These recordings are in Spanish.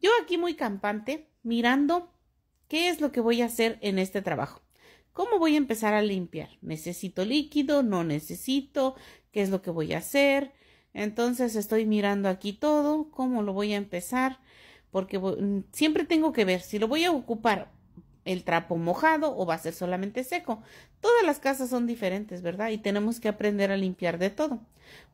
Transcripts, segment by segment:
Yo aquí muy campante, mirando qué es lo que voy a hacer en este trabajo. ¿Cómo voy a empezar a limpiar? ¿Necesito líquido? ¿No necesito? ¿Qué es lo que voy a hacer? Entonces estoy mirando aquí todo, cómo lo voy a empezar, porque mm, siempre tengo que ver si lo voy a ocupar el trapo mojado o va a ser solamente seco. Todas las casas son diferentes, ¿verdad? Y tenemos que aprender a limpiar de todo.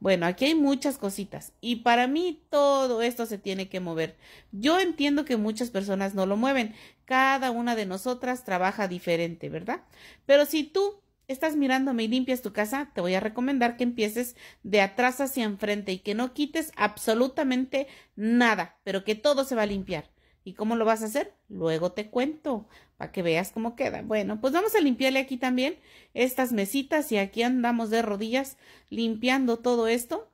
Bueno, aquí hay muchas cositas y para mí todo esto se tiene que mover. Yo entiendo que muchas personas no lo mueven. Cada una de nosotras trabaja diferente, ¿verdad? Pero si tú estás mirándome y limpias tu casa, te voy a recomendar que empieces de atrás hacia enfrente y que no quites absolutamente nada, pero que todo se va a limpiar. ¿Y cómo lo vas a hacer? Luego te cuento para que veas cómo queda. Bueno, pues vamos a limpiarle aquí también estas mesitas y aquí andamos de rodillas limpiando todo esto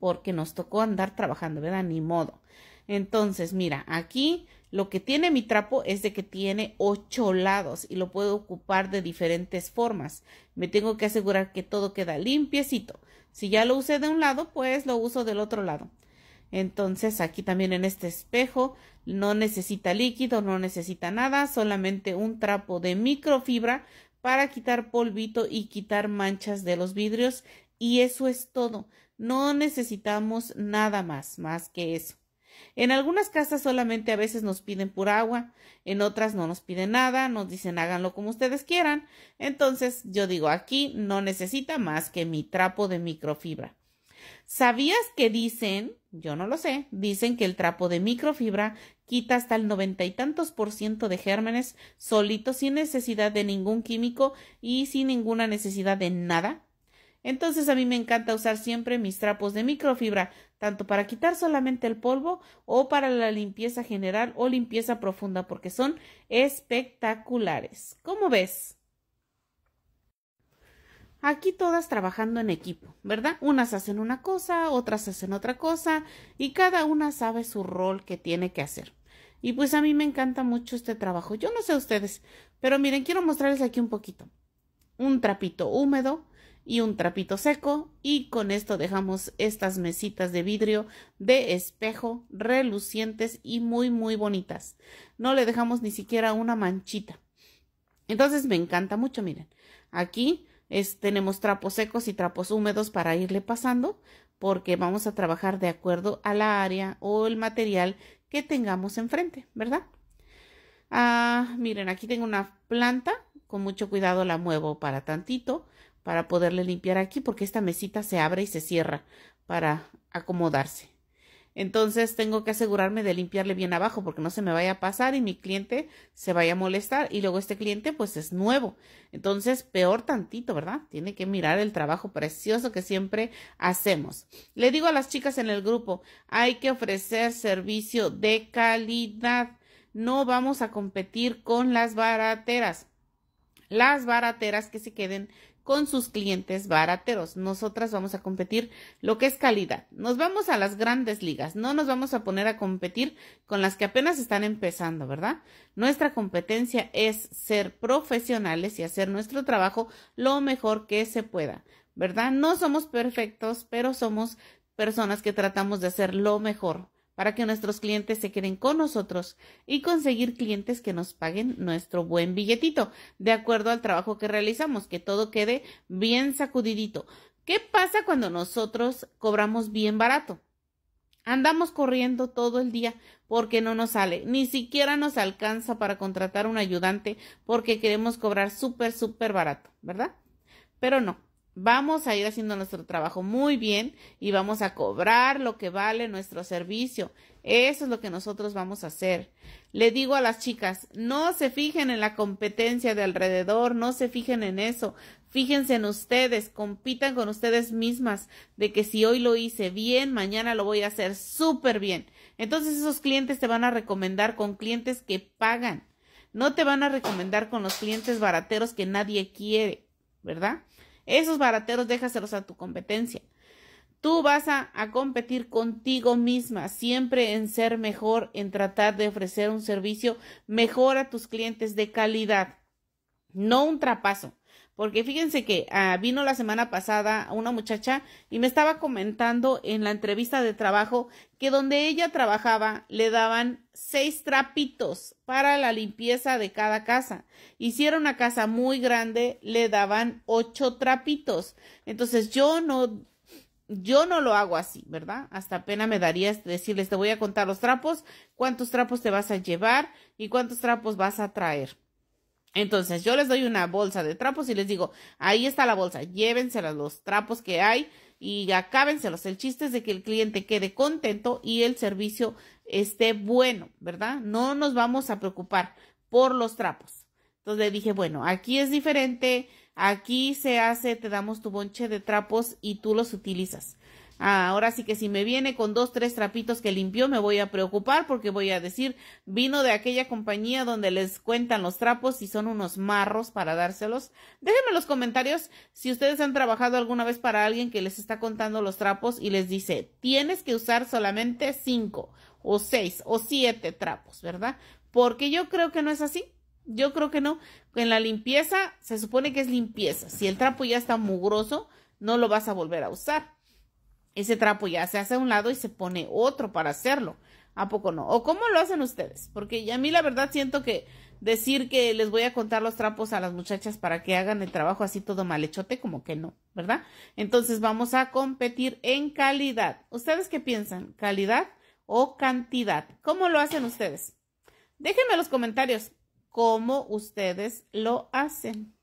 porque nos tocó andar trabajando, ¿verdad? Ni modo. Entonces, mira, aquí lo que tiene mi trapo es de que tiene ocho lados y lo puedo ocupar de diferentes formas. Me tengo que asegurar que todo queda limpiecito. Si ya lo usé de un lado, pues lo uso del otro lado. Entonces aquí también en este espejo no necesita líquido, no necesita nada, solamente un trapo de microfibra para quitar polvito y quitar manchas de los vidrios y eso es todo. No necesitamos nada más, más que eso. En algunas casas solamente a veces nos piden por agua, en otras no nos piden nada, nos dicen háganlo como ustedes quieran. Entonces yo digo aquí no necesita más que mi trapo de microfibra. ¿Sabías que dicen, yo no lo sé, dicen que el trapo de microfibra quita hasta el noventa y tantos por ciento de gérmenes solito sin necesidad de ningún químico y sin ninguna necesidad de nada? Entonces a mí me encanta usar siempre mis trapos de microfibra, tanto para quitar solamente el polvo o para la limpieza general o limpieza profunda, porque son espectaculares. ¿Cómo ves? Aquí todas trabajando en equipo, ¿verdad? Unas hacen una cosa, otras hacen otra cosa y cada una sabe su rol que tiene que hacer. Y pues a mí me encanta mucho este trabajo. Yo no sé ustedes, pero miren, quiero mostrarles aquí un poquito. Un trapito húmedo y un trapito seco y con esto dejamos estas mesitas de vidrio de espejo relucientes y muy muy bonitas. No le dejamos ni siquiera una manchita. Entonces me encanta mucho, miren. Aquí tenemos trapos secos y trapos húmedos para irle pasando porque vamos a trabajar de acuerdo a la área o el material que tengamos enfrente, ¿verdad? Ah, miren, aquí tengo una planta, con mucho cuidado la muevo para tantito para poderle limpiar aquí porque esta mesita se abre y se cierra para acomodarse. Entonces tengo que asegurarme de limpiarle bien abajo porque no se me vaya a pasar y mi cliente se vaya a molestar y luego este cliente pues es nuevo. Entonces peor tantito, ¿verdad? Tiene que mirar el trabajo precioso que siempre hacemos. Le digo a las chicas en el grupo, hay que ofrecer servicio de calidad. No vamos a competir con las barateras las barateras que se queden con sus clientes barateros. Nosotras vamos a competir lo que es calidad. Nos vamos a las grandes ligas, no nos vamos a poner a competir con las que apenas están empezando, ¿verdad? Nuestra competencia es ser profesionales y hacer nuestro trabajo lo mejor que se pueda, ¿verdad? No somos perfectos, pero somos personas que tratamos de hacer lo mejor para que nuestros clientes se queden con nosotros y conseguir clientes que nos paguen nuestro buen billetito, de acuerdo al trabajo que realizamos, que todo quede bien sacudidito. ¿Qué pasa cuando nosotros cobramos bien barato? Andamos corriendo todo el día porque no nos sale, ni siquiera nos alcanza para contratar un ayudante porque queremos cobrar súper, súper barato, ¿verdad? Pero no, vamos a ir haciendo nuestro trabajo muy bien y vamos a cobrar lo que vale nuestro servicio. Eso es lo que nosotros vamos a hacer. Le digo a las chicas, no se fijen en la competencia de alrededor, no se fijen en eso. Fíjense en ustedes, compitan con ustedes mismas de que si hoy lo hice bien, mañana lo voy a hacer súper bien. Entonces esos clientes te van a recomendar con clientes que pagan. No te van a recomendar con los clientes barateros que nadie quiere, ¿verdad? Esos barateros déjaselos a tu competencia. Tú vas a, competir contigo misma, siempre en ser mejor, en tratar de ofrecer un servicio mejor a tus clientes de calidad, no un trapazo. Porque fíjense que ah, vino la semana pasada una muchacha y me estaba comentando en la entrevista de trabajo que donde ella trabajaba le daban seis trapitos para la limpieza de cada casa. Hicieron una casa muy grande, le daban ocho trapitos. Entonces yo no yo no lo hago así, ¿verdad? Hasta pena me daría decirles, te voy a contar los trapos, cuántos trapos te vas a llevar y cuántos trapos vas a traer. Entonces yo les doy una bolsa de trapos y les digo, ahí está la bolsa, llévensela los trapos que hay y acábenselos. El chiste es de que el cliente quede contento y el servicio esté bueno, ¿verdad? No nos vamos a preocupar por los trapos. Entonces le dije, bueno, aquí es diferente, aquí se hace, te damos tu bonche de trapos y tú los utilizas. Ah, ahora sí que si me viene con dos, tres trapitos que limpió, me voy a preocupar porque voy a decir, vino de aquella compañía donde les cuentan los trapos y son unos marros para dárselos. Déjenme en los comentarios si ustedes han trabajado alguna vez para alguien que les está contando los trapos y les dice, tienes que usar solamente cinco o seis o siete trapos, ¿verdad? Porque yo creo que no es así. Yo creo que no. En la limpieza se supone que es limpieza. Si el trapo ya está mugroso, no lo vas a volver a usar. Ese trapo ya se hace a un lado y se pone otro para hacerlo. ¿A poco no? ¿O cómo lo hacen ustedes? Porque a mí la verdad siento que decir que les voy a contar los trapos a las muchachas para que hagan el trabajo así todo malechote como que no, ¿verdad? Entonces vamos a competir en calidad. ¿Ustedes qué piensan? ¿Calidad o cantidad? ¿Cómo lo hacen ustedes? Déjenme en los comentarios cómo ustedes lo hacen.